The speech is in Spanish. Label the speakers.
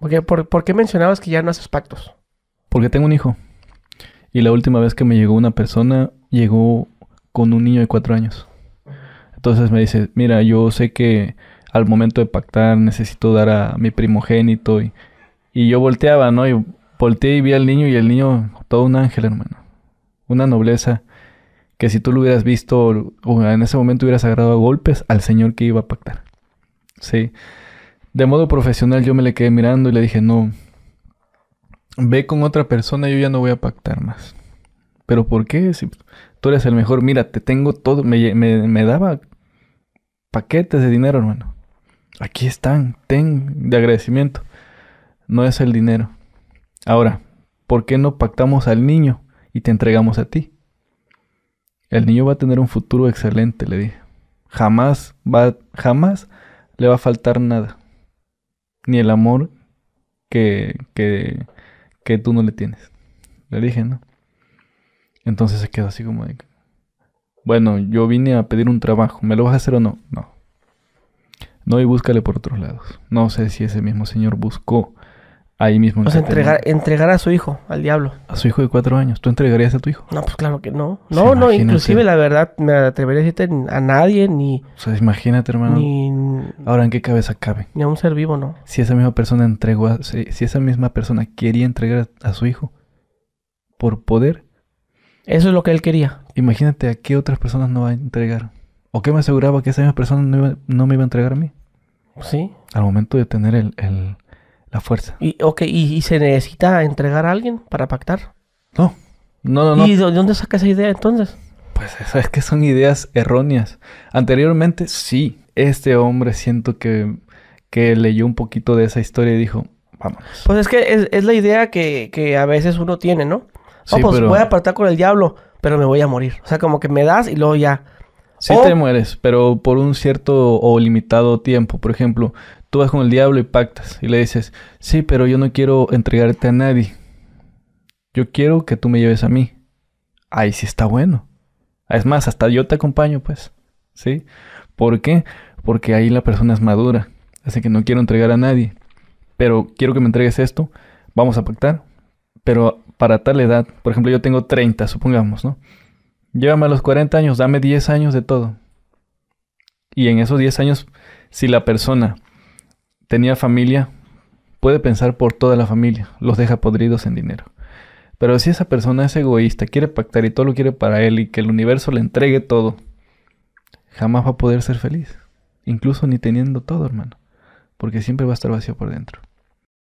Speaker 1: Porque, por, qué mencionabas que ya no haces pactos?
Speaker 2: Porque tengo un hijo. Y la última vez que me llegó una persona, llegó con un niño de cuatro años. Entonces me dice, mira, yo sé que al momento de pactar necesito dar a mi primogénito. Y, yo volteaba, ¿no? Y volteé y vi al niño y el niño, todo un ángel, hermano. Una nobleza que si tú lo hubieras visto en ese momento hubieras agarrado a golpes al señor que iba a pactar. Sí. De modo profesional yo me le quedé mirando y le dije, no, ve con otra persona, yo ya no voy a pactar más. Pero ¿por qué? Si tú eres el mejor, mira, te tengo todo, me, me, daba paquetes de dinero, hermano. Aquí están, ten de agradecimiento. No es el dinero. Ahora, ¿por qué no pactamos al niño y te entregamos a ti? El niño va a tener un futuro excelente, le dije. Jamás va, jamás le va a faltar nada ni el amor que, que, que tú no le tienes. Le dije, ¿no? Entonces se quedó así como de, bueno, yo vine a pedir un trabajo, ¿me lo vas a hacer o no? No. No, y búscale por otros lados. No sé si ese mismo señor buscó Ahí mismo. o sea,
Speaker 1: entregar, a su hijo, al diablo.
Speaker 2: A su hijo de cuatro años. ¿Tú entregarías a tu hijo?
Speaker 1: No, pues claro que no. No, no, inclusive la verdad me atrevería a decirte a nadie ni... O
Speaker 2: sea, imagínate, hermano. Ni... Ahora, ¿en qué cabeza cabe? Ni a un ser vivo, no. Si esa misma persona entregó si, esa misma persona quería entregar a, su hijo por poder... Eso es lo que él quería. Imagínate a qué otras personas no va a entregar. ¿O qué me aseguraba que esa misma persona no, me iba a entregar a mí? Sí. Al momento de tener el la fuerza.
Speaker 1: Y, ¿y, se necesita entregar a alguien para pactar?
Speaker 2: No, no, no. ¿Y de
Speaker 1: dónde saca esa idea entonces?
Speaker 2: Pues eso es que son ideas erróneas. Anteriormente, sí, este hombre siento que, leyó un poquito de esa historia y dijo, vamos.
Speaker 1: Pues es que es, la idea que, a veces uno tiene, ¿no? Oh, sí, pues voy a apartar con el diablo, pero me voy a morir. O sea, como que me das y luego ya.
Speaker 2: Sí te mueres, pero por un cierto o limitado tiempo. Por ejemplo, tú vas con el diablo y pactas y le dices, sí, pero yo no quiero entregarte a nadie. Yo quiero que tú me lleves a mí. Ahí sí está bueno. Es más, hasta yo te acompaño, pues. ¿Sí? ¿Por qué? Porque ahí la persona es madura. Así que no quiero entregar a nadie. Pero quiero que me entregues esto. Vamos a pactar. Pero para tal edad, por ejemplo, yo tengo 30, supongamos, ¿no? Llévame a los 40 años, dame 10 años de todo. Y en esos 10 años, si la persona tenía familia, puede pensar por toda la familia, los deja podridos en dinero. Pero si esa persona es egoísta, quiere pactar y todo lo quiere para él y que el universo le entregue todo, jamás va a poder ser feliz. Incluso ni teniendo todo, hermano. Porque siempre va a estar vacío por dentro.